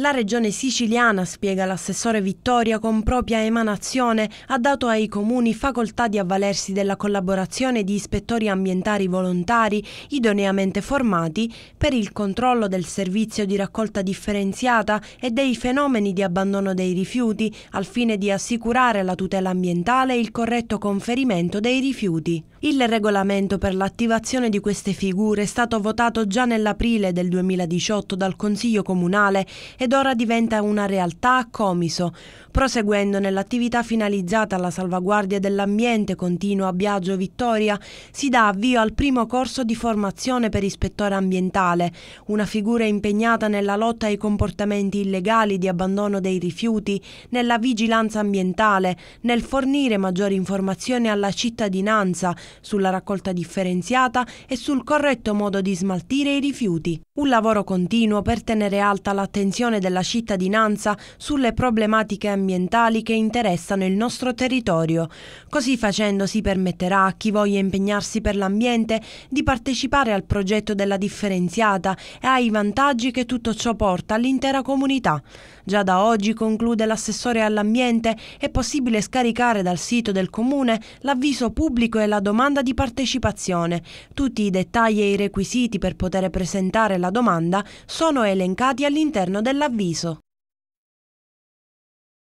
La regione siciliana, spiega l'assessore Vittoria, con propria emanazione ha dato ai comuni facoltà di avvalersi della collaborazione di ispettori ambientali volontari idoneamente formati per il controllo del servizio di raccolta differenziata e dei fenomeni di abbandono dei rifiuti al fine di assicurare la tutela ambientale e il corretto conferimento dei rifiuti. Il regolamento per l'attivazione di queste figure è stato votato già nell'aprile del 2018 dal Consiglio Comunale e ed ora diventa una realtà a Comiso, proseguendo nell'attività finalizzata alla salvaguardia dell'ambiente continua a Biagio Vittoria, si dà avvio al primo corso di formazione per ispettore ambientale, una figura impegnata nella lotta ai comportamenti illegali di abbandono dei rifiuti, nella vigilanza ambientale, nel fornire maggiori informazioni alla cittadinanza sulla raccolta differenziata e sul corretto modo di smaltire i rifiuti. Un lavoro continuo per tenere alta l'attenzione valutazione della cittadinanza sulle problematiche ambientali che interessano il nostro territorio. Così facendo si permetterà a chi voglia impegnarsi per l'ambiente di partecipare al progetto della differenziata e ai vantaggi che tutto ciò porta all'intera comunità. Già da oggi, conclude l'assessore all'ambiente, è possibile scaricare dal sito del comune l'avviso pubblico e la domanda di partecipazione. Tutti i dettagli e i requisiti per poter presentare la domanda sono elencati all'interno della avviso